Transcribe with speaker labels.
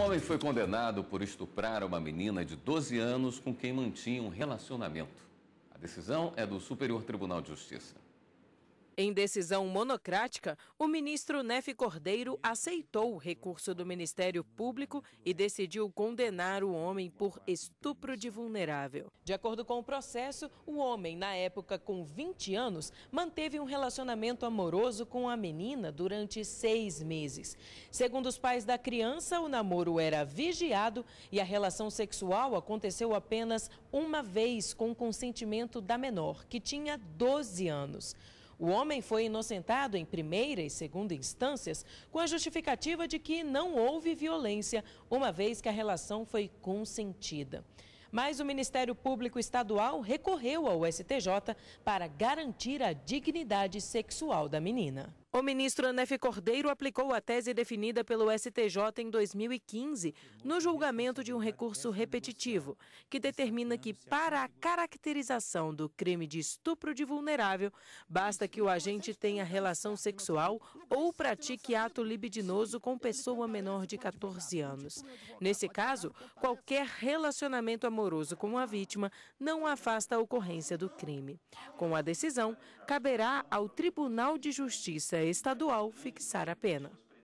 Speaker 1: homem foi condenado por estuprar uma menina de 12 anos com quem mantinha um relacionamento. A decisão é do Superior Tribunal de Justiça.
Speaker 2: Em decisão monocrática, o ministro Nef Cordeiro aceitou o recurso do Ministério Público e decidiu condenar o homem por estupro de vulnerável. De acordo com o processo, o homem, na época com 20 anos, manteve um relacionamento amoroso com a menina durante seis meses. Segundo os pais da criança, o namoro era vigiado e a relação sexual aconteceu apenas uma vez com o consentimento da menor, que tinha 12 anos. O homem foi inocentado em primeira e segunda instâncias com a justificativa de que não houve violência, uma vez que a relação foi consentida. Mas o Ministério Público Estadual recorreu ao STJ para garantir a dignidade sexual da menina. O ministro Anef Cordeiro aplicou a tese definida pelo STJ em 2015 no julgamento de um recurso repetitivo, que determina que, para a caracterização do crime de estupro de vulnerável, basta que o agente tenha relação sexual ou pratique ato libidinoso com pessoa menor de 14 anos. Nesse caso, qualquer relacionamento amoroso com a vítima não afasta a ocorrência do crime. Com a decisão, caberá ao Tribunal de Justiça Câmara Estadual fixar a pena.